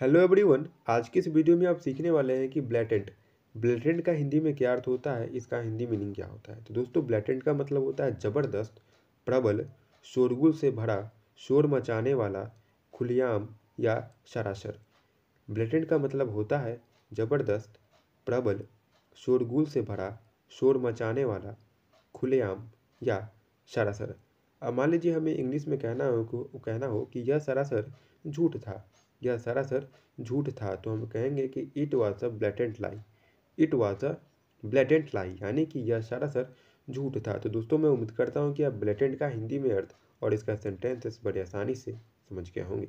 hello everyone आज की इस वीडियो में आप सीखने वाले हैं कि ब्लैटेंट ब्लैटेंट का हिंदी में क्या अर्थ होता है इसका हिंदी मीनिंग क्या होता है तो दोस्तों ब्लैटेंट का मतलब होता है ज़बरदस्त प्रबल शोरगुल से भरा शोर मचाने वाला खुलेआम या सरासर ब्लैटेंट का मतलब होता है ज़बरदस्त प्रबल शोरगुल से भरा शोर मचाने वाला खुलेआम या सरासर अब मान लीजिए हमें इंग्लिश में कहना हो कहना हो कि यह सरासर झूठ था यह सरासर झूठ था तो हम कहेंगे कि it was a blatant lie it was a blatant lie यानी कि यह सरासर झूठ था तो दोस्तों मैं उम्मीद करता हूँ कि आप ब्लैटेंट का हिंदी में अर्थ और इसका सेंटेंसेस बड़ी आसानी से समझ गए होंगे